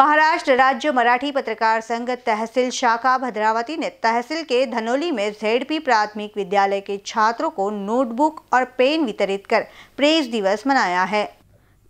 महाराष्ट्र राज्य मराठी पत्रकार संघ तहसील शाखा भद्रावती ने तहसील के धनोली में जेडपी प्राथमिक विद्यालय के छात्रों को नोटबुक और पेन वितरित कर प्रेस दिवस मनाया है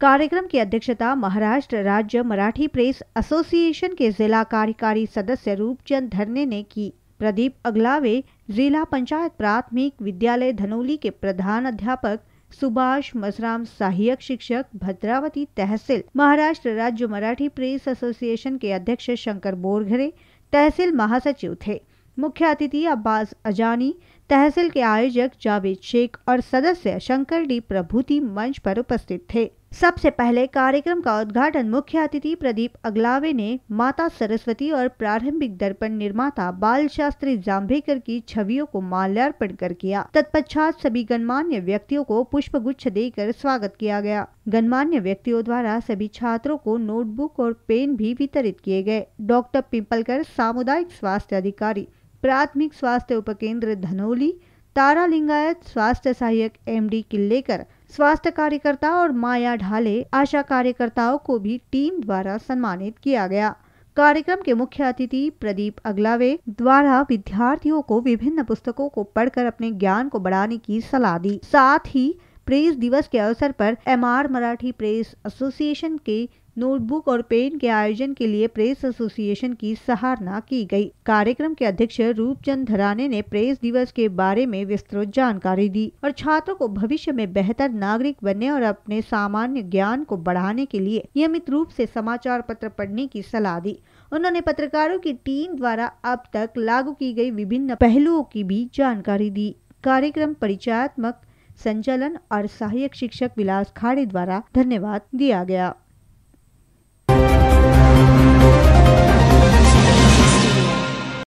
कार्यक्रम की अध्यक्षता महाराष्ट्र राज्य मराठी प्रेस एसोसिएशन के जिला कार्यकारी सदस्य रूपचंद धरने ने की प्रदीप अगलावे जिला पंचायत प्राथमिक विद्यालय धनोली के प्रधान अध्यापक सुभाष मसराम सहायक शिक्षक भद्रावती तहसील महाराष्ट्र राज्य मराठी प्रेस एसोसिएशन के अध्यक्ष शंकर बोरघरे तहसील महासचिव थे मुख्य अतिथि अब्बास अजानी तहसील के आयोजक जावेद शेख और सदस्य शंकर डी प्रभूति मंच पर उपस्थित थे सबसे पहले कार्यक्रम का उद्घाटन मुख्य अतिथि प्रदीप अगलावे ने माता सरस्वती और प्रारंभिक दर्पण निर्माता बाल शास्त्री जाम्भेकर की छवियों को माल्यार्पण कर किया तत्पश्चात सभी गणमान्य व्यक्तियों को पुष्प गुच्छ देकर स्वागत किया गया गणमान्य व्यक्तियों द्वारा सभी छात्रों को नोटबुक और पेन भी वितरित किए गए डॉक्टर पिंपलकर सामुदायिक स्वास्थ्य अधिकारी प्राथमिक स्वास्थ्य उपकेंद्र धनोली तारा लिंगायत स्वास्थ्य सहायक एमडी डी लेकर स्वास्थ्य कार्यकर्ता और माया ढाले आशा कार्यकर्ताओं को भी टीम द्वारा सम्मानित किया गया कार्यक्रम के मुख्य अतिथि प्रदीप अगलावे द्वारा विद्यार्थियों को विभिन्न पुस्तकों को पढ़कर अपने ज्ञान को बढ़ाने की सलाह दी साथ ही प्रेस दिवस के अवसर पर एमआर मराठी प्रेस एसोसिएशन के नोटबुक और पेन के आयोजन के लिए प्रेस एसोसिएशन की सराहना की गई कार्यक्रम के अध्यक्ष रूपचंद धराने ने प्रेस दिवस के बारे में विस्तृत जानकारी दी और छात्रों को भविष्य में बेहतर नागरिक बनने और अपने सामान्य ज्ञान को बढ़ाने के लिए नियमित रूप से समाचार पत्र पढ़ने की सलाह दी उन्होंने पत्रकारों की टीम द्वारा अब तक लागू की गई विभिन्न पहलुओं की भी जानकारी दी कार्यक्रम परिचयात्मक संचालन और सहायक शिक्षक विलास खाड़े द्वारा धन्यवाद दिया गया